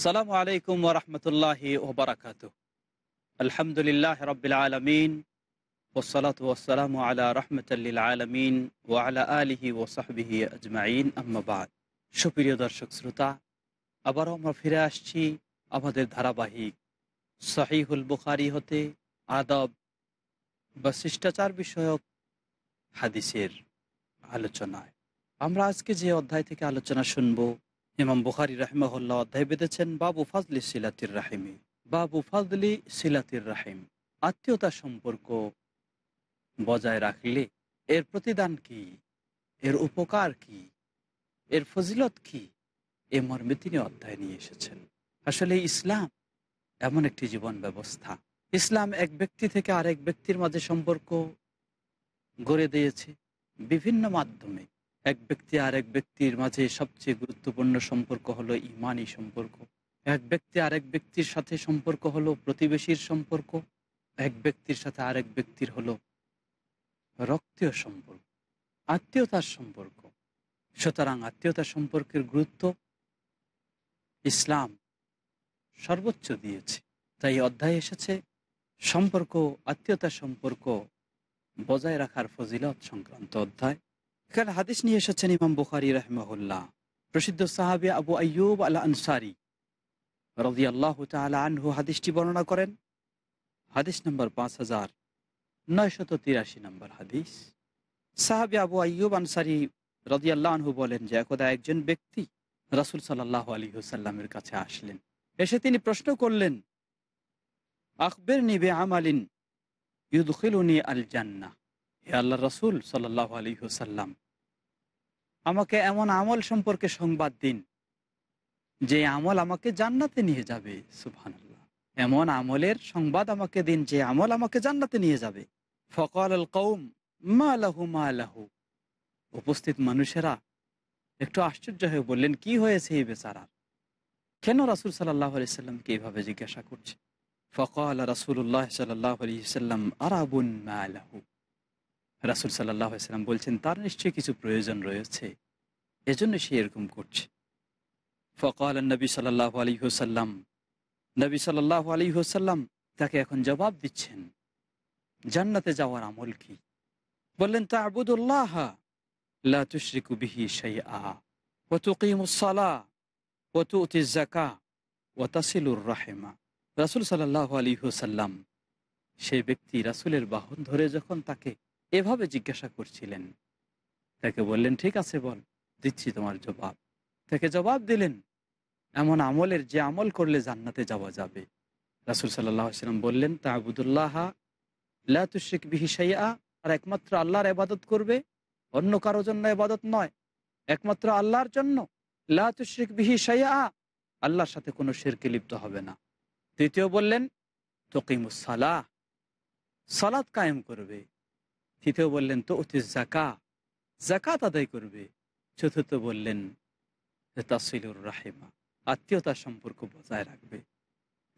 আসসালামু আলাইকুম ওরহমতুল্লাহি ওবরাকাত আলহামদুলিল্লাহ রবিল আলমিন ওসলাত ওসালাম আলা রহমতাল্লিল আলমিন ও আলা আলিহি ও সাহবিহি আজমাইন আহমাবাদ সুপ্রিয় দর্শক শ্রোতা আবারও আমরা ফিরে আসছি আমাদের ধারাবাহিক সহিহুল বুখারি হতে আদব বা শিষ্টাচার বিষয়ক হাদিসের আলোচনায় আমরা আজকে যে অধ্যায় থেকে আলোচনা শুনবো ইমাম বুখারি রাহিমাহুল্লাহ অধ্যায় বেঁধেছেন বাবু ফাজলি সিলাতির রাহিমি বাবু ফাজলি সিলাতির রাহিম আত্মীয়তা সম্পর্ক বজায় রাখলে এর প্রতিদান কি এর উপকার কি এর ফজিলত কি এ মর্মে তিনি অধ্যায় নিয়ে এসেছেন আসলে ইসলাম এমন একটি জীবন ব্যবস্থা ইসলাম এক ব্যক্তি থেকে আরেক ব্যক্তির মাঝে সম্পর্ক গড়ে দিয়েছে বিভিন্ন মাধ্যমে এক ব্যক্তি আর এক ব্যক্তির মাঝে সবচেয়ে গুরুত্বপূর্ণ সম্পর্ক হলো ইমানি সম্পর্ক এক ব্যক্তি আরেক ব্যক্তির সাথে সম্পর্ক হলো প্রতিবেশীর সম্পর্ক এক ব্যক্তির সাথে আরেক ব্যক্তির হলো রক্তীয় সম্পর্ক আত্মীয়তার সম্পর্ক সুতরাং আত্মীয়তা সম্পর্কের গুরুত্ব ইসলাম সর্বোচ্চ দিয়েছে তাই অধ্যায় এসেছে সম্পর্ক আত্মীয়তা সম্পর্ক বজায় রাখার ফজিলত সংক্রান্ত অধ্যায় এখানে হাদিস নিয়ে এসেছেন ইমাম বুখারি রহমহুল্লাহ প্রসিদ্ধ সাহাবি আবু আয়ুব আল আনসারি রদি আল্লাহ আনহু হাদিসটি বর্ণনা করেন হাদিস নম্বর পাঁচ হাজার নয়শত তিরাশি নম্বর হাদিস সাহাবি আবু আয়ুব আনসারি রদি আল্লাহ আনহু বলেন যে একদা একজন ব্যক্তি রাসুল সাল্লাহ আলী হুসাল্লামের কাছে আসলেন এসে তিনি প্রশ্ন করলেন আকবের নিবে আমালিন ইউদখিলুনি আল জান্না হে আল্লাহ রসুল সাল্লাহ আলী হুসাল্লাম আমাকে এমন আমল সম্পর্কে সংবাদ দিন যে আমল আমাকে জান্নাতে নিয়ে যাবে সুফান এমন আমলের সংবাদ আমাকে দিন যে আমল আমাকে জান্নাতে নিয়ে যাবে ফকল আল কৌম মা আলাহু মা আলাহু উপস্থিত মানুষেরা একটু আশ্চর্য হয়ে বললেন কি হয়েছে এই বেচারার কেন রাসুল সাল্লাহ আলি সাল্লামকে এইভাবে জিজ্ঞাসা করছে ফকল রাসুল্লাহ সাল্লাহ আলি সাল্লাম আরাবুন মা আলাহু রাসুল সাল্লাহ সাল্লাম বলছেন তার নিশ্চয়ই কিছু প্রয়োজন রয়েছে এজন্য সে এরকম করছে ফকাল নবী সাল্লাহ আলী হোসাল্লাম নবী সাল্লাহ আলী হোসাল্লাম তাকে এখন জবাব দিচ্ছেন জান্নাতে যাওয়ার আমল কি বললেন তা আবুদুল্লাহ লাতুশ্রিকু বিহি সাই আহ ও তুকিমুসালা ও তু উতিজাকা ও তাসিলুর রাহেমা রাসুল সাল্লাহ আলী হোসাল্লাম সেই ব্যক্তি রাসুলের বাহন ধরে যখন তাকে এভাবে জিজ্ঞাসা করছিলেন তাকে বললেন ঠিক আছে বল দিচ্ছি তোমার জবাব তাকে জবাব দিলেন এমন আমলের যে আমল করলে জান্নাতে যাওয়া যাবে রাসুল সাল্লাম বললেন তা আবুদুল্লাহা বিহি বিহিসাইয়া আর একমাত্র আল্লাহর এবাদত করবে অন্য কারোর জন্য এবাদত নয় একমাত্র আল্লাহর জন্য বিহি বিহিসাইয়া আল্লাহর সাথে কোনো শেরকে লিপ্ত হবে না তৃতীয় বললেন তকিমুসালাহ সালাত কায়েম করবে তৃতীয় বললেন তো অতি জাকা জাকাত আদায় করবে চতুর্থ বললেন তাসিলুর রাহেমা আত্মীয়তার সম্পর্ক বজায় রাখবে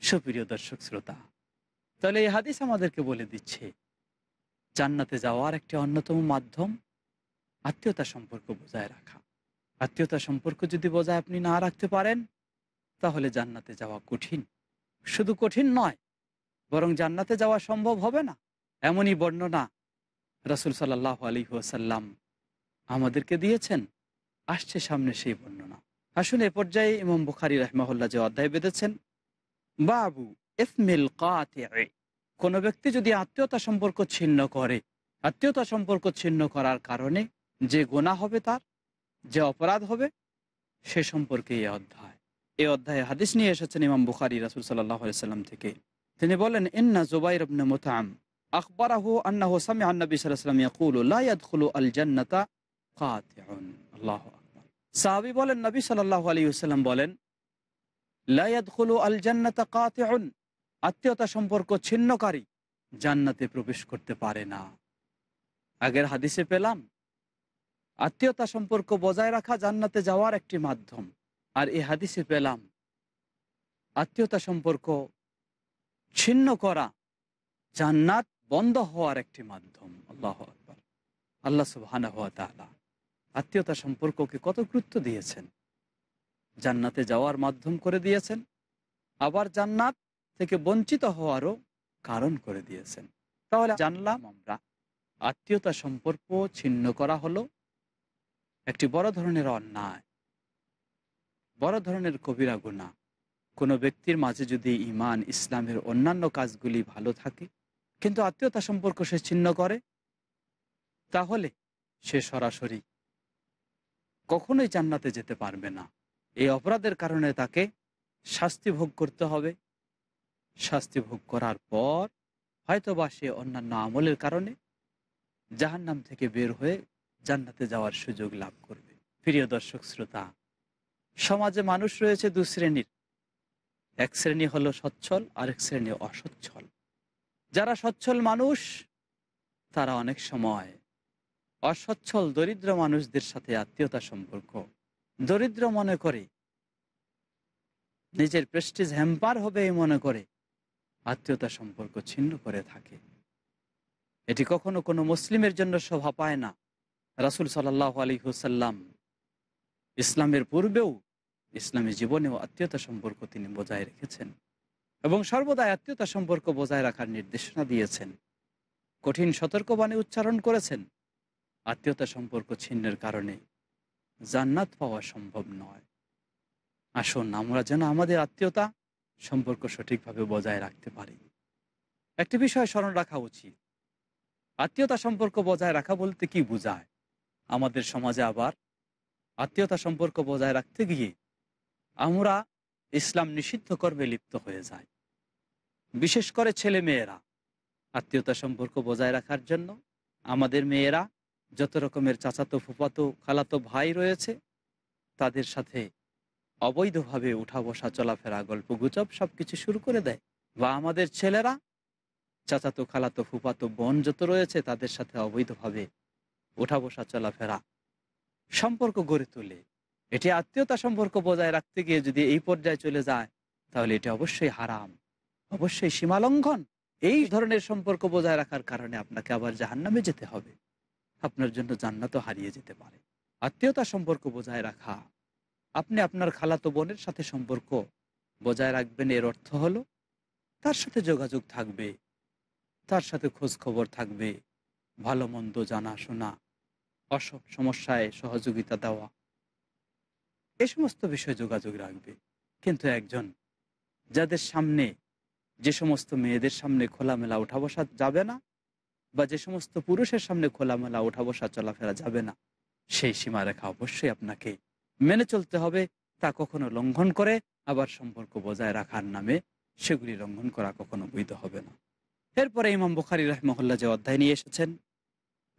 সুপ্রিয় দর্শক শ্রোতা তাহলে এই হাদিস আমাদেরকে বলে দিচ্ছে জান্নাতে যাওয়ার একটি অন্যতম মাধ্যম আত্মীয়তা সম্পর্ক বজায় রাখা আত্মীয়তা সম্পর্ক যদি বজায় আপনি না রাখতে পারেন তাহলে জান্নাতে যাওয়া কঠিন শুধু কঠিন নয় বরং জান্নাতে যাওয়া সম্ভব হবে না এমনই বর্ণনা রাসুল সাল্লাহ আলী ওয়াসাল্লাম আমাদেরকে দিয়েছেন আসছে সামনে সেই বর্ণনা আসুন এ পর্যায়ে ইমাম বুখারি রহমাহুল্লাহ যে অধ্যায় বেঁধেছেন বাবু এফমিল কাতে কোনো ব্যক্তি যদি আত্মীয়তা সম্পর্ক ছিন্ন করে আত্মীয়তা সম্পর্ক ছিন্ন করার কারণে যে গোনা হবে তার যে অপরাধ হবে সে সম্পর্কে এই অধ্যায় এই অধ্যায়ে হাদিস নিয়ে এসেছেন ইমাম বুখারি রাসুল সাল্লাহ আলিয়াল্লাম থেকে তিনি বলেন এন্না জোবাই রবনে মোতাম আকবরাহু আন্নাহ সামি আন্নবী সাল্লাম ইয়াকুল আল জান্নাতা আকবার সাহাবি বলেন নবী সাল্লাল্লাহু আলাইহি ওয়াসাল্লাম বলেন আল জান্নাতা কাতিউন আত্মীয়তা সম্পর্ক ছিন্নকারী জান্নাতে প্রবেশ করতে পারে না আগের হাদিসে পেলাম আত্মীয়তা সম্পর্ক বজায় রাখা জান্নাতে যাওয়ার একটি মাধ্যম আর এই হাদিসে পেলাম আত্মীয়তা সম্পর্ক ছিন্ন করা জান্নাত বন্ধ হওয়ার একটি মাধ্যম আল্লাহ আকবর আল্লাহ সুবাহ হওয়া আত্মীয়তা সম্পর্ককে কত গুরুত্ব দিয়েছেন জান্নাতে যাওয়ার মাধ্যম করে দিয়েছেন আবার জান্নাত থেকে বঞ্চিত হওয়ারও কারণ করে দিয়েছেন তাহলে জানলাম আমরা আত্মীয়তা সম্পর্ক ছিন্ন করা হলো একটি বড় ধরনের অন্যায় বড় ধরনের কবিরা গুণা কোনো ব্যক্তির মাঝে যদি ইমান ইসলামের অন্যান্য কাজগুলি ভালো থাকে কিন্তু আত্মীয়তা সম্পর্ক সে ছিন্ন করে তাহলে সে সরাসরি কখনোই জান্নাতে যেতে পারবে না এই অপরাধের কারণে তাকে শাস্তি ভোগ করতে হবে শাস্তি ভোগ করার পর হয়তোবা সে অন্যান্য আমলের কারণে জাহান্নাম থেকে বের হয়ে জান্নাতে যাওয়ার সুযোগ লাভ করবে প্রিয় দর্শক শ্রোতা সমাজে মানুষ রয়েছে দু শ্রেণীর এক শ্রেণী হলো সচ্ছল আরেক শ্রেণী অসচ্ছল যারা সচ্ছল মানুষ তারা অনেক সময় অসচ্ছল দরিদ্র মানুষদের সাথে আত্মীয়তা সম্পর্ক দরিদ্র মনে করে নিজের প্রেস্টিজ হ্যাম্পার হবে এই মনে করে আত্মীয়তা সম্পর্ক ছিন্ন করে থাকে এটি কখনো কোনো মুসলিমের জন্য শোভা পায় না রাসুল সাল্লাহ আলী হুসাল্লাম ইসলামের পূর্বেও ইসলামী জীবনেও আত্মীয়তা সম্পর্ক তিনি বজায় রেখেছেন এবং সর্বদা আত্মীয়তা সম্পর্ক বজায় রাখার নির্দেশনা দিয়েছেন কঠিন সতর্কবাণী উচ্চারণ করেছেন আত্মীয়তা সম্পর্ক ছিন্নের কারণে জান্নাত পাওয়া সম্ভব নয় আসুন আমরা যেন আমাদের আত্মীয়তা সম্পর্ক সঠিকভাবে বজায় রাখতে পারি একটি বিষয় স্মরণ রাখা উচিত আত্মীয়তা সম্পর্ক বজায় রাখা বলতে কি বোঝায় আমাদের সমাজে আবার আত্মীয়তা সম্পর্ক বজায় রাখতে গিয়ে আমরা ইসলাম নিষিদ্ধ কর্মে লিপ্ত হয়ে যায় বিশেষ করে ছেলে মেয়েরা আত্মীয়তা সম্পর্ক বজায় রাখার জন্য আমাদের মেয়েরা যত রকমের চাচাতো ফুপাতো খালাতো ভাই রয়েছে তাদের সাথে অবৈধভাবে উঠা বসা চলাফেরা গল্প গুজব সব কিছু শুরু করে দেয় বা আমাদের ছেলেরা চাচাতো খালাতো ফুপাতো বোন যত রয়েছে তাদের সাথে অবৈধভাবে উঠা বসা চলাফেরা সম্পর্ক গড়ে তোলে এটি আত্মীয়তা সম্পর্ক বজায় রাখতে গিয়ে যদি এই পর্যায়ে চলে যায় তাহলে এটি অবশ্যই হারাম অবশ্যই সীমালঙ্ঘন এই ধরনের সম্পর্ক বজায় রাখার কারণে আপনাকে আবার জাহান্নামে যেতে হবে আপনার জন্য জান্নাতও হারিয়ে যেতে পারে আত্মীয়তা সম্পর্ক বজায় রাখা আপনি আপনার খালাতো বোনের সাথে সম্পর্ক বজায় রাখবেন এর অর্থ হলো তার সাথে যোগাযোগ থাকবে তার সাথে খোঁজ খবর থাকবে ভালো মন্দ জানাশোনা অসব সমস্যায় সহযোগিতা দেওয়া এ সমস্ত বিষয়ে যোগাযোগ রাখবে কিন্তু একজন যাদের সামনে যে সমস্ত মেয়েদের সামনে খোলামেলা ওঠা বসা যাবে না বা যে সমস্ত পুরুষের সামনে খোলামেলা ওঠা বসা চলাফেরা যাবে না সেই সীমারেখা অবশ্যই আপনাকে মেনে চলতে হবে তা কখনো লঙ্ঘন করে আবার সম্পর্ক বজায় রাখার নামে সেগুলি লঙ্ঘন করা কখনো বৈধ হবে না এরপরে ইমাম বুখারি রহমহল্লা যে অধ্যায় নিয়ে এসেছেন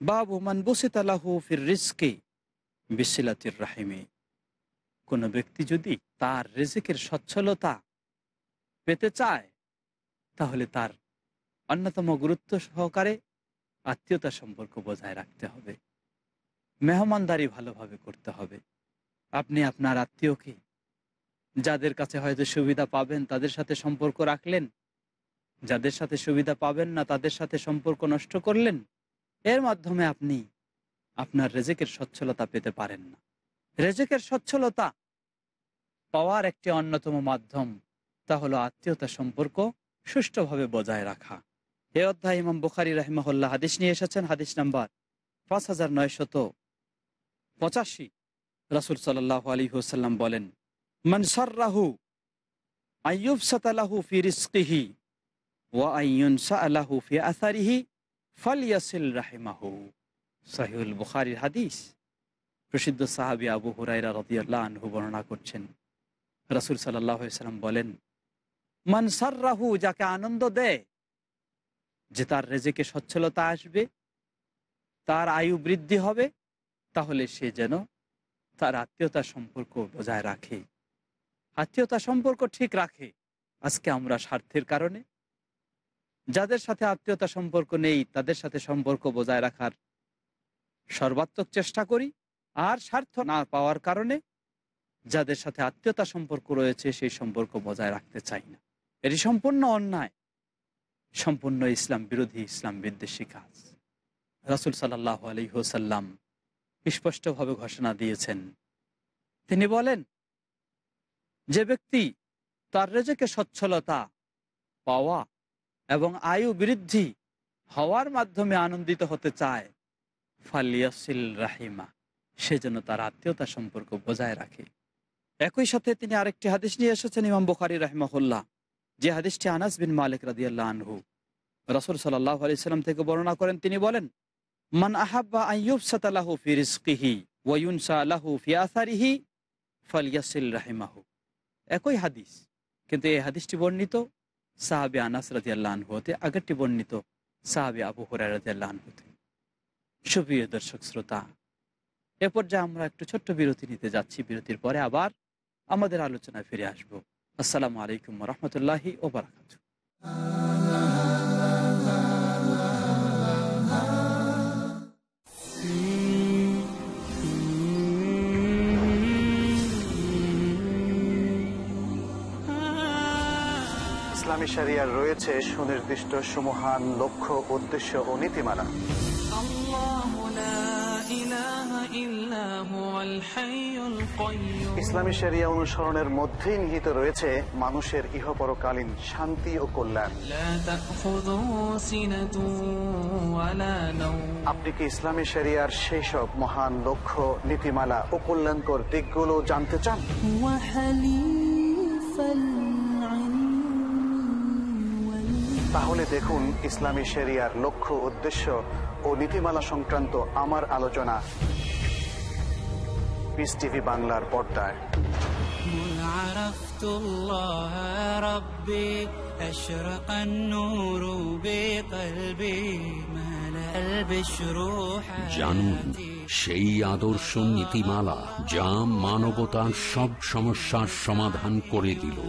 বাবু মান বুসিত আলাহু ফির রিস্কে বিশিলাতির রাহিমী কোনো ব্যক্তি যদি তার রেজেকের সচ্ছলতা পেতে চায় তাহলে তার অন্যতম গুরুত্ব সহকারে আত্মীয়তা সম্পর্ক বজায় রাখতে হবে মেহমানদারি ভালোভাবে করতে হবে আপনি আপনার আত্মীয়কে যাদের কাছে হয়তো সুবিধা পাবেন তাদের সাথে সম্পর্ক রাখলেন যাদের সাথে সুবিধা পাবেন না তাদের সাথে সম্পর্ক নষ্ট করলেন এর মাধ্যমে আপনি আপনার রেজেকের সচ্ছলতা পেতে পারেন না রেজেকের সচ্ছলতা পাওয়ার একটি অন্যতম মাধ্যম তা হলো আত্মীয়তা সম্পর্ক সুষ্ঠুভাবে বজায় রাখা এ অধ্যায় ইমাম বুখারি রাহিমহল্লা হাদিস নিয়ে এসেছেন হাদিস নাম্বার পাঁচ হাজার নয়শত পঁচাশি রাসুল সাল্লাহ আলী হুসাল্লাম বলেন মনসার রাহু আয়ুব সাতালাহু ফি রিস্কিহি ওয়া আইন সাহু ফি আসারিহি ফালিয়াসিল রাহেমাহু সাহিউল বুখারির হাদিস প্রসিদ্ধ সাহাবি আবু হুরাইরা রদিয়াল্লাহ আনহু বর্ণনা করছেন রাসুল সাল্লাম বলেন মানসার রাহু যাকে আনন্দ দেয় যে তার রেজেকে সচ্ছলতা আসবে তার আয়ু বৃদ্ধি হবে তাহলে সে যেন তার আত্মীয়তা সম্পর্ক বজায় রাখে আত্মীয়তা সম্পর্ক ঠিক রাখে আজকে আমরা স্বার্থের কারণে যাদের সাথে আত্মীয়তা সম্পর্ক নেই তাদের সাথে সম্পর্ক বজায় রাখার সর্বাত্মক চেষ্টা করি আর স্বার্থ না পাওয়ার কারণে যাদের সাথে আত্মীয়তা সম্পর্ক রয়েছে সেই সম্পর্ক বজায় রাখতে চাই না এটি সম্পূর্ণ অন্যায় সম্পূর্ণ ইসলাম বিরোধী ইসলাম বিদ্বেষী কাজ রাসুল সাল্লাহ আলী হোসাল্লাম স্পষ্টভাবে ঘোষণা দিয়েছেন তিনি বলেন যে ব্যক্তি তার রেজেকে সচ্ছলতা পাওয়া এবং আয়ু বৃদ্ধি হওয়ার মাধ্যমে আনন্দিত হতে চায় ফালিয়াসিল রাহিমা সে যেন তার আত্মীয়তা সম্পর্ক বজায় রাখে একই সাথে তিনি আরেকটি হাদিস নিয়ে এসেছেন ইমাম বুখারি রহমাহুল্লাহ যে হাদিসটি আনাস বিন মালিক রাদিয়াল্লাহ আনহু রাসুল সাল্লাহ আলি সাল্লাম থেকে বর্ণনা করেন তিনি বলেন মান আহাব্বা আইয়ুব সাতালাহু ফিরিসকিহি ওয়ুনসা আলাহু ফিয়াসারিহি ফালিয়াসিল রাহিমাহু একই হাদিস কিন্তু এই হাদিসটি বর্ণিত সাহাবি আনাস রাজিয়াল্লাহ আনহু হতে আগেরটি বর্ণিত সাহাবি আবু হুরাই রাজিয়াল্লাহ আনহু হতে সুপ্রিয় দর্শক শ্রোতা এ পর্যায়ে আমরা একটু ছোট্ট বিরতি নিতে যাচ্ছি বিরতির পরে আবার আমাদের আলোচনায় ফিরে আসব আসসালামু আলাইকুম রহমতুল্লাহি ওবরাকাত ইসলামী সারিয়ার রয়েছে সুনির্দিষ্ট সমহান লক্ষ্য উদ্দেশ্য ও নীতিমালা ইসলামী শরিয়া অনুসরণের মধ্যে নিহিত রয়েছে মানুষের ইহপরকালীন শান্তি ও কল্যাণ আপনি কি ইসলামী শরিয়ার সেই সব মহান লক্ষ্য নীতিমালা ও কল্যাণকর দিকগুলো জানতে চান তাহলে দেখুন ইসলামী শরিয়ার লক্ষ্য উদ্দেশ্য ও নীতিমালা সংক্রান্ত আমার আলোচনা পিস টিভি বাংলার পর্দায় জানুন সেই আদর্শ নীতিমালা যা মানবতার সব সমস্যার সমাধান করে দিল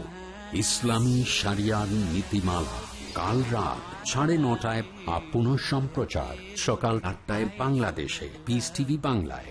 ইসলামী সারিয়ার নীতিমালা কাল রাত সাড়ে নটায় আপন সম্প্রচার সকাল আটটায় বাংলাদেশে পিস টিভি বাংলায়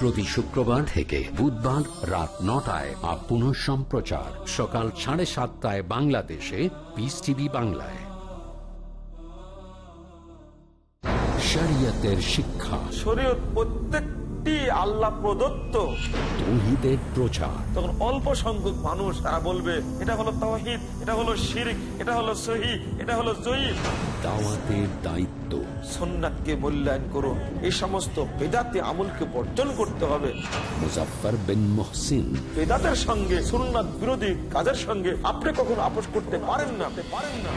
প্রতি শুক্রবার থেকে বুধবার রাত নটায় আর পুনঃ সম্প্রচার সকাল সাড়ে সাতটায় বাংলাদেশে পিস টিভি বাংলায় শরীয়তের শিক্ষা শরীয়ত প্রত্যেক আল্লাহ প্রদত্ত তৌহিদের প্রচার তখন অল্প সংখ্যক মানুষ তারা বলবে এটা হলো তহিদ এটা হলো শিরিক এটা হলো সহি এটা হলো জয়ীব দাওয়াতের দায়িত্ব করুন এই সমস্ত বর্জন করতে হবে সঙ্গে বিরোধী কাজের সঙ্গে আপনি কখনো আপোষ করতে পারেন না পারেন না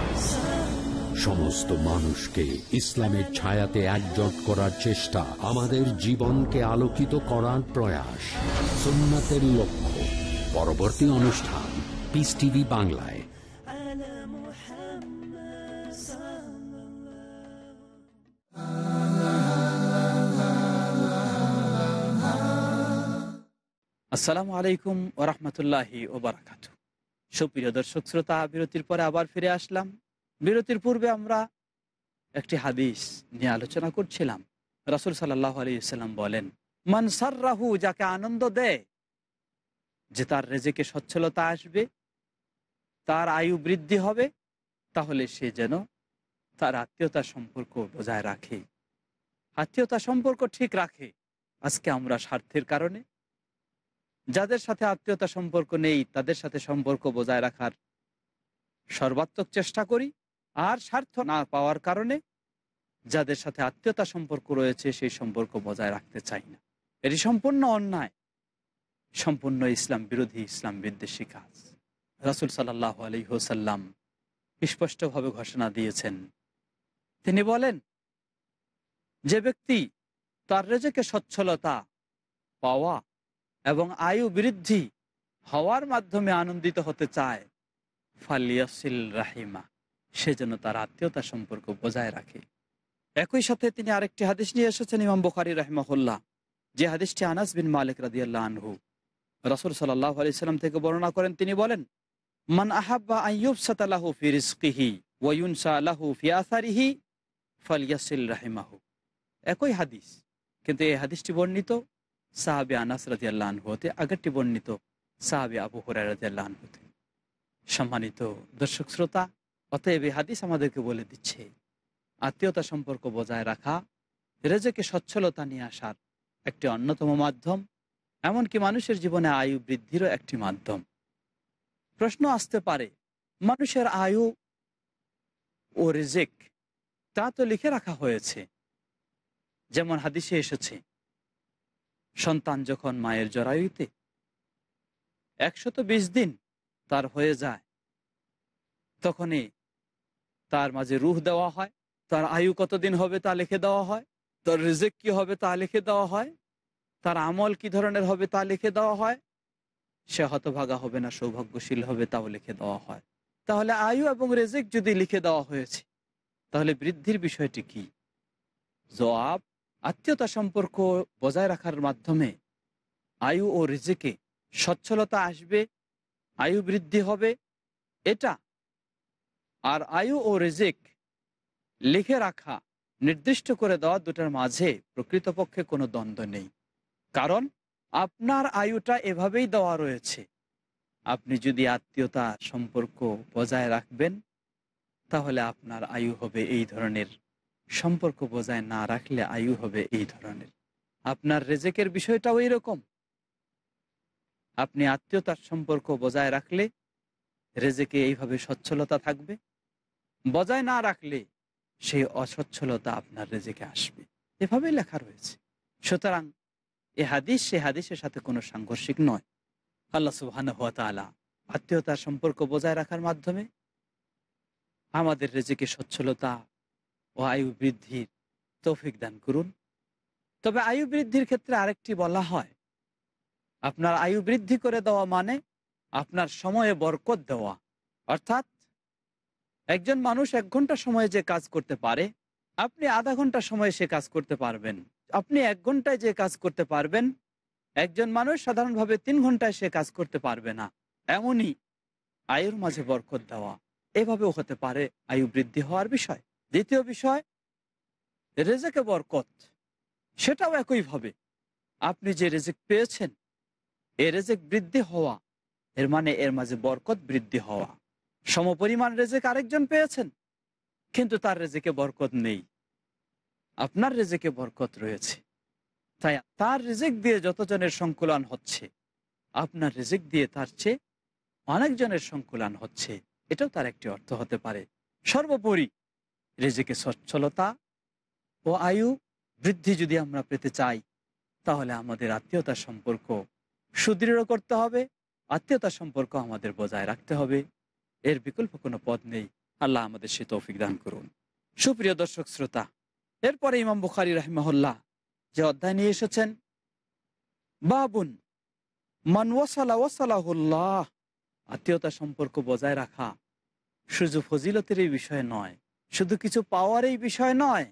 সমস্ত মানুষকে ইসলামের ছায়াতে একজট করার চেষ্টা আমাদের জীবনকে আলোকিত করার প্রয়াস সোমনাথের লক্ষ্য পরবর্তী অনুষ্ঠান পিস টিভি বাংলায় আসসালামু আলাইকুম ওরহমতুল্লাহি ওবরাকাত সুপ্রিয় দর্শক শ্রোতা বিরতির পরে আবার ফিরে আসলাম বিরতির পূর্বে আমরা একটি হাদিস নিয়ে আলোচনা করছিলাম রাসুল সাল্লাহ আলি ইসলাম বলেন মানসার রাহু যাকে আনন্দ দেয় যে তার রেজেকে সচ্ছলতা আসবে তার আয়ু বৃদ্ধি হবে তাহলে সে যেন তার আত্মীয়তা সম্পর্ক বজায় রাখে আত্মীয়তা সম্পর্ক ঠিক রাখে আজকে আমরা স্বার্থের কারণে যাদের সাথে আত্মীয়তা সম্পর্ক নেই তাদের সাথে সম্পর্ক বজায় রাখার সর্বাত্মক চেষ্টা করি আর স্বার্থ না পাওয়ার কারণে যাদের সাথে আত্মীয়তা সম্পর্ক রয়েছে সেই সম্পর্ক বজায় রাখতে চাই না এটি সম্পূর্ণ অন্যায় সম্পূর্ণ ইসলাম বিরোধী ইসলাম বিদ্বেষী কাজ রাসুল সাল্লাহ আলী হোসাল্লাম স্পষ্টভাবে ঘোষণা দিয়েছেন তিনি বলেন যে ব্যক্তি তার রেজেকে সচ্ছলতা পাওয়া এবং আয়ু বৃদ্ধি হওয়ার মাধ্যমে আনন্দিত হতে চায় ফালিয়াসিল রাহিমা সে যেন তার আত্মীয়তা সম্পর্ক বজায় রাখে একই সাথে তিনি আরেকটি হাদিস নিয়ে এসেছেন ইমাম বুখারি রহমহল্লা যে হাদিসটি আনাস বিন মালিক রাদিয়াল্লাহ আনহু রসুল সাল্লাহ আলি সাল্লাম থেকে বর্ণনা করেন তিনি বলেন মান আহাব্বা আইয়ুব সাতালাহু ফিরিসকিহি ওয়ুনসা আলাহু ফিয়াসারিহি ফালিয়াসিল রাহিমাহু একই হাদিস কিন্তু এই হাদিসটি বর্ণিত সাহাবি আনাস রাজিয়াল্লাহ আনহু হতে আগেরটি বর্ণিত সাহাবি আবু হরাই রাজিয়াল্লাহ আনহু সম্মানিত দর্শক শ্রোতা অতএব এই হাদিস আমাদেরকে বলে দিচ্ছে আত্মীয়তা সম্পর্ক বজায় রাখা রেজেকে সচ্ছলতা নিয়ে আসার একটি অন্যতম মাধ্যম এমনকি মানুষের জীবনে আয়ু বৃদ্ধিরও একটি মাধ্যম প্রশ্ন আসতে পারে মানুষের আয়ু ও রেজেক তা তো লিখে রাখা হয়েছে যেমন হাদিসে এসেছে সন্তান যখন মায়ের জরায়ুতে একশত দিন তার হয়ে যায় তখনই তার মাঝে রুহ দেওয়া হয় তার আয়ু কতদিন হবে তা লিখে দেওয়া হয় তার রিজেক কি হবে তা লিখে দেওয়া হয় তার আমল কি ধরনের হবে তা লিখে দেওয়া হয় সে হতভাগা হবে না সৌভাগ্যশীল হবে তাও লিখে দেওয়া হয় তাহলে আয়ু এবং রেজেক যদি লিখে দেওয়া হয়েছে তাহলে বৃদ্ধির বিষয়টি কি জবাব আত্মীয়তা সম্পর্ক বজায় রাখার মাধ্যমে আয়ু ও রেজেকে সচ্ছলতা আসবে আয়ু বৃদ্ধি হবে এটা আর আয়ু ও রেজিক লিখে রাখা নির্দিষ্ট করে দেওয়া দুটার মাঝে প্রকৃতপক্ষে কোনো দ্বন্দ্ব নেই কারণ আপনার আয়ুটা এভাবেই দেওয়া রয়েছে আপনি যদি আত্মীয়তা সম্পর্ক বজায় রাখবেন তাহলে আপনার আয়ু হবে এই ধরনের সম্পর্ক বজায় না রাখলে আয়ু হবে এই ধরনের আপনার রেজেকের বিষয়টাও এইরকম আপনি আত্মীয়তার সম্পর্ক বজায় রাখলে রেজেকে এইভাবে সচ্ছলতা থাকবে বজায় না রাখলে সেই অসচ্ছলতা আপনার রেজেকে আসবে এভাবে লেখা রয়েছে সুতরাং এ হাদিস সে হাদিসের সাথে কোনো সাংঘর্ষিক নয় আল্লাহ সুবাহান হাত আলা আত্মীয়তার সম্পর্ক বজায় রাখার মাধ্যমে আমাদের রেজেকে সচ্ছলতা ও আয়ু বৃদ্ধির তৌফিক দান করুন তবে আয়ু বৃদ্ধির ক্ষেত্রে আরেকটি বলা হয় আপনার আয়ু বৃদ্ধি করে দেওয়া মানে আপনার সময়ে বরকত দেওয়া অর্থাৎ একজন মানুষ এক ঘন্টা সময়ে যে কাজ করতে পারে আপনি আধা ঘন্টা সময়ে সে কাজ করতে পারবেন আপনি এক ঘন্টায় যে কাজ করতে পারবেন একজন মানুষ সাধারণভাবে তিন ঘন্টায় সে কাজ করতে পারবে না এমনই আয়ুর মাঝে বরকত দেওয়া এভাবেও হতে পারে আয়ু বৃদ্ধি হওয়ার বিষয় দ্বিতীয় বিষয় রেজেকে বরকত সেটাও একইভাবে আপনি যে রেজেক পেয়েছেন এ রেজেক বৃদ্ধি হওয়া এর মানে এর মাঝে বরকত বৃদ্ধি হওয়া সমপরিমাণ রেজেক আরেকজন পেয়েছেন কিন্তু তার রেজেকে বরকত নেই আপনার রেজেকে বরকত রয়েছে তাই তার রেজেক দিয়ে যতজনের সংকুলন হচ্ছে আপনার রেজেক দিয়ে তার চেয়ে অনেকজনের সংকুলন হচ্ছে এটাও তার একটি অর্থ হতে পারে সর্বোপরি রেজেকে সচ্ছলতা ও আয়ু বৃদ্ধি যদি আমরা পেতে চাই তাহলে আমাদের আত্মীয়তার সম্পর্ক সুদৃঢ় করতে হবে আত্মীয়তা সম্পর্ক আমাদের বজায় রাখতে হবে এর বিকল্প কোনো পদ নেই আল্লাহ আমাদের সে তৌফিক দান করুন সুপ্রিয় দর্শক শ্রোতা এরপরে ইমাম বুখারি রাহিমহল্লা যে অধ্যায় নিয়ে এসেছেন বাবুন মানওয়াসাল্লাহ আত্মীয়তা সম্পর্ক বজায় রাখা শুধু ফজিলতের এই বিষয় নয় শুধু কিছু পাওয়ার এই বিষয় নয়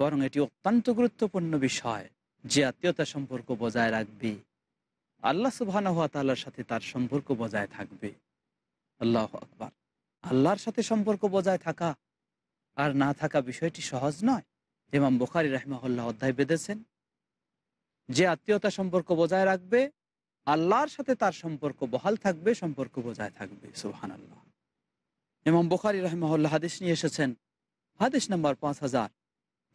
বরং এটি অত্যন্ত গুরুত্বপূর্ণ বিষয় যে আত্মীয়তা সম্পর্ক বজায় রাখবে আল্লাহ সুবাহ তাল্লার সাথে তার সম্পর্ক বজায় থাকবে আল্লাহ আকবার আল্লাহর সাথে সম্পর্ক বজায় থাকা আর না থাকা বিষয়টি সহজ নয় ইমাম বুখারি রহমাহুল্লাহ অধ্যায় বেঁধেছেন যে আত্মীয়তা সম্পর্ক বজায় রাখবে আল্লাহর সাথে তার সম্পর্ক বহাল থাকবে সম্পর্ক বজায় থাকবে সুহান আল্লাহ ইমাম বুখারি রহমাহুল্লাহ হাদিস নিয়ে এসেছেন হাদিস নম্বর পাঁচ হাজার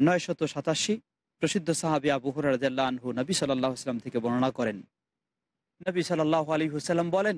নয় শত সাতাশি প্রসিদ্ধ সাহাবি আবু হুরাজাল্লাহ আনহু নবী সাল্লাহ ইসলাম থেকে বর্ণনা করেন নবী সাল্লাহ আলী হুসাল্লাম বলেন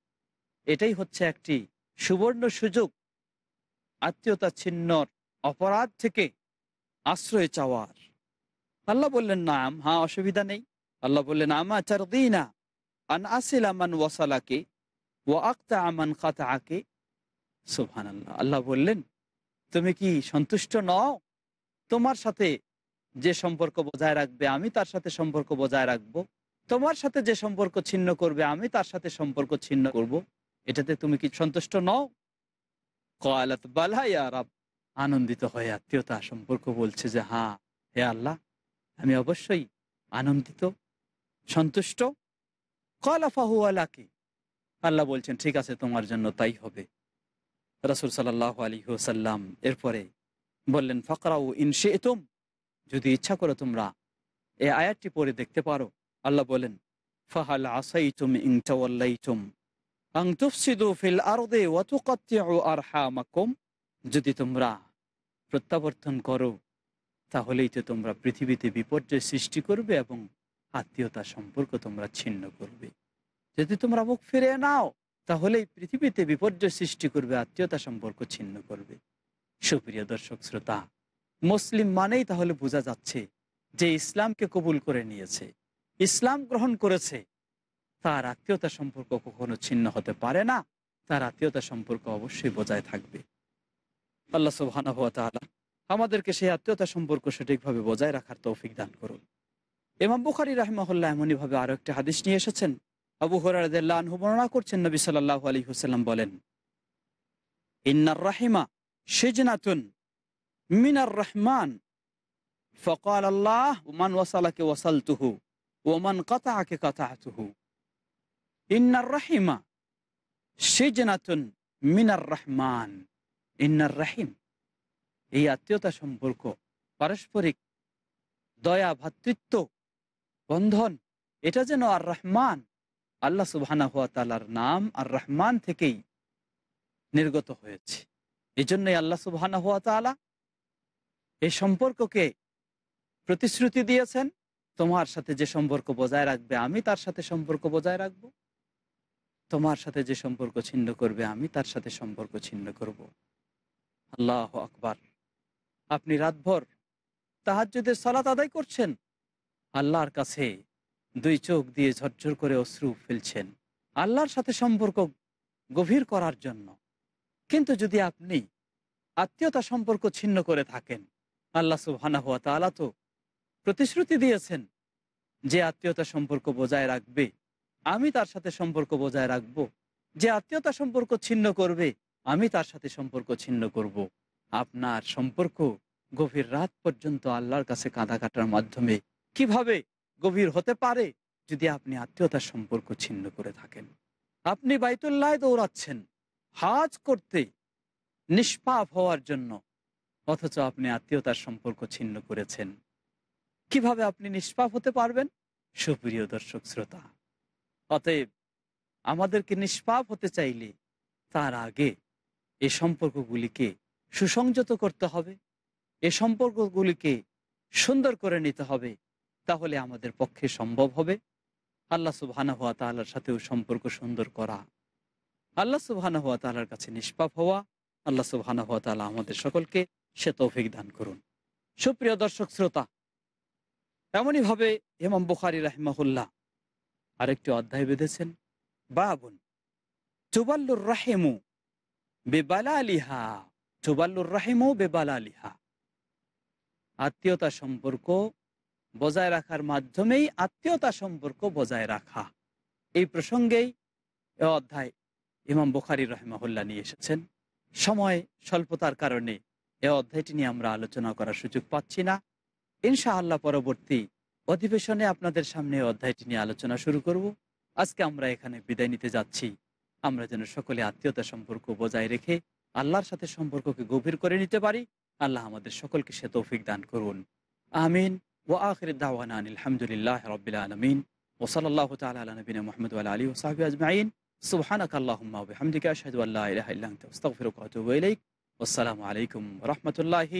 এটাই হচ্ছে একটি সুবর্ণ সুযোগ আত্মীয়তা ছিন্নর অপরাধ থেকে আশ্রয় চাওয়ার আল্লাহ বললেন না হ্যাঁ অসুবিধা নেই আল্লাহ বললেন আমা চার না আন আসিল আমান ওয়াসালাকে ও আক্তা আমান খাতা আকে সুহান আল্লাহ আল্লাহ বললেন তুমি কি সন্তুষ্ট নও তোমার সাথে যে সম্পর্ক বজায় রাখবে আমি তার সাথে সম্পর্ক বজায় রাখব তোমার সাথে যে সম্পর্ক ছিন্ন করবে আমি তার সাথে সম্পর্ক ছিন্ন করব। এটাতে তুমি কি সন্তুষ্ট নও কয়ালাত বালা ইয়া আনন্দিত হয়ে আত্মীয়তা সম্পর্ক বলছে যে হ্যাঁ হে আল্লাহ আমি অবশ্যই আনন্দিত সন্তুষ্ট কলা ফাহু আলাকে আল্লাহ বলছেন ঠিক আছে তোমার জন্য তাই হবে রাসুল সাল্লাহ আলী হুসাল্লাম এরপরে বললেন ফকরাউ ইনশে তুম যদি ইচ্ছা করো তোমরা এ আয়াতটি পড়ে দেখতে পারো আল্লাহ বলেন ফাহাল আসাই তুম ইংটাওয়াল্লাই তুম যদি তোমরা প্রত্যাবর্তন করো তাহলেই তো তোমরা পৃথিবীতে বিপর্যয় সৃষ্টি করবে এবং আত্মীয়তা সম্পর্ক তোমরা ছিন্ন করবে যদি তোমরা মুখ ফিরে নাও তাহলেই পৃথিবীতে বিপর্যয় সৃষ্টি করবে আত্মীয়তা সম্পর্ক ছিন্ন করবে সুপ্রিয় দর্শক শ্রোতা মুসলিম মানেই তাহলে বোঝা যাচ্ছে যে ইসলামকে কবুল করে নিয়েছে ইসলাম গ্রহণ করেছে তার আত্মীয়তা সম্পর্ক কখনো ছিন্ন হতে পারে না তার আত্মীয়তা সম্পর্ক অবশ্যই বজায় থাকবে আল্লাহ সুবাহ আমাদেরকে সেই আত্মীয়তা সম্পর্ক সঠিকভাবে বজায় রাখার তৌফিক দান করুন এমাম বুখারি রাহমহল্লা এমনইভাবে আরও একটি হাদিস নিয়ে এসেছেন আবু হরারদুল্লাহ বর্ণনা করছেন নবী সাল্লাহ আলী হুসাল্লাম বলেন ইন্নার রাহিমা সেজনাতুন মিনার রহমান ফকাল আল্লাহ ওমান ওয়াসালাকে তুহু ওমান কথা আকে কথা আতুহু ইন্নার রাহিমা সে জেনাতুন মিনার রহমান ইন্নার রাহিম এই আত্মীয়তা সম্পর্ক পারস্পরিক দয়া ভাতৃত্ব বন্ধন এটা যেন আর রহমান আল্লাহ সুবাহানা হুয়া তালার নাম আর রহমান থেকেই নির্গত হয়েছে এই জন্যই আল্লাহ সুবাহানা হুয়া তালা এই সম্পর্ককে প্রতিশ্রুতি দিয়েছেন তোমার সাথে যে সম্পর্ক বজায় রাখবে আমি তার সাথে সম্পর্ক বজায় রাখবো তোমার সাথে যে সম্পর্ক ছিন্ন করবে আমি তার সাথে সম্পর্ক ছিন্ন করব। আল্লাহ আকবার আপনি রাতভর যদি সলাত আদায় করছেন আল্লাহর কাছে দুই চোখ দিয়ে ঝরঝর করে অশ্রু ফেলছেন আল্লাহর সাথে সম্পর্ক গভীর করার জন্য কিন্তু যদি আপনি আত্মীয়তা সম্পর্ক ছিন্ন করে থাকেন আল্লাহ সুবহানা হাত আলা তো প্রতিশ্রুতি দিয়েছেন যে আত্মীয়তা সম্পর্ক বজায় রাখবে আমি তার সাথে সম্পর্ক বজায় রাখব যে আত্মীয়তা সম্পর্ক ছিন্ন করবে আমি তার সাথে সম্পর্ক ছিন্ন করব। আপনার সম্পর্ক গভীর রাত পর্যন্ত আল্লাহর কাছে কাঁদা কাটার মাধ্যমে কিভাবে গভীর হতে পারে যদি আপনি আত্মীয়তার সম্পর্ক ছিন্ন করে থাকেন আপনি বাইতুল্লাহ দৌড়াচ্ছেন হাজ করতে নিষ্পাপ হওয়ার জন্য অথচ আপনি আত্মীয়তার সম্পর্ক ছিন্ন করেছেন কিভাবে আপনি নিষ্পাপ হতে পারবেন সুপ্রিয় দর্শক শ্রোতা অতএব আমাদেরকে নিষ্পাপ হতে চাইলে তার আগে এ সম্পর্কগুলিকে সুসংযত করতে হবে এ সম্পর্কগুলিকে সুন্দর করে নিতে হবে তাহলে আমাদের পক্ষে সম্ভব হবে আল্লাহ সুবাহানা হওয়া তাল্লার সাথেও সম্পর্ক সুন্দর করা আল্লাহ সুবাহানা হওয়া তাল্লার কাছে নিষ্পাপ হওয়া আল্লাহ সুবাহানা হওয়া তাল্লাহ আমাদের সকলকে সে তৌফিক দান করুন সুপ্রিয় দর্শক শ্রোতা এমনইভাবে হেমাম বুখারি রাহিমাহুল্লাহ আরেকটি অধ্যায় বেঁধেছেন বাবুন চুবাল্লুর রাহেমু বেবালা আলিহা চুবাল্লুর রাহেমু বেবালা আলিহা আত্মীয়তা সম্পর্ক বজায় রাখার মাধ্যমেই আত্মীয়তা সম্পর্ক বজায় রাখা এই প্রসঙ্গেই অধ্যায় ইমাম বুখারি রহমাহুল্লা নিয়ে এসেছেন সময় স্বল্পতার কারণে এ অধ্যায়টি নিয়ে আমরা আলোচনা করার সুযোগ পাচ্ছি না ইনশাআল্লাহ পরবর্তী অধিবেশনে আপনাদের সামনে অধ্যায়টি নিয়ে আলোচনা শুরু করব আজকে আমরা এখানে বিদায় নিতে যাচ্ছি আমরা যেন সকলে আত্মীয়তা সম্পর্ক বজায় রেখে আল্লাহর সাথে সম্পর্ককে গভীর করে নিতে পারি আল্লাহ আমাদের সকলকে সে তৌফিক দান করুন আমিন ও আখির দাওয়ান আলহামদুলিল্লাহ রবিল আলমিন তালা নবীন মোহাম্মদ আলী সাহাবি আজমাইন সুবহানাক আল্লাহুম্মা ওয়া বিহামদিকা আশহাদু আল লা ইলাহা আলাইকুম ওয়া রাহমাতুল্লাহি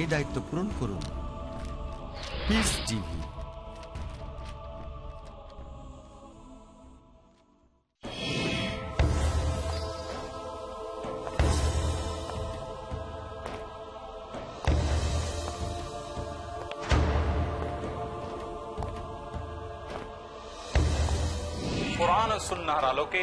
এই দায়িত্ব পূরণ করুন পিস টিভি কোরআন সুন্নাহর আলোকে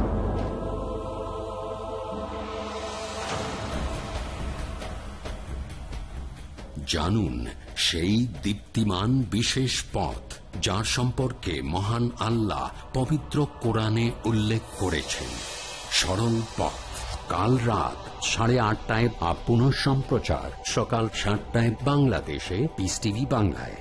জানুন সেই দীপ্তিমান বিশেষ পথ যার সম্পর্কে মহান আল্লাহ পবিত্র কোরআনে উল্লেখ করেছেন সরল পথ কাল রাত সাড়ে আটটায় বা সম্প্রচার সকাল সাতটায় বাংলাদেশে পিস টিভি বাংলায়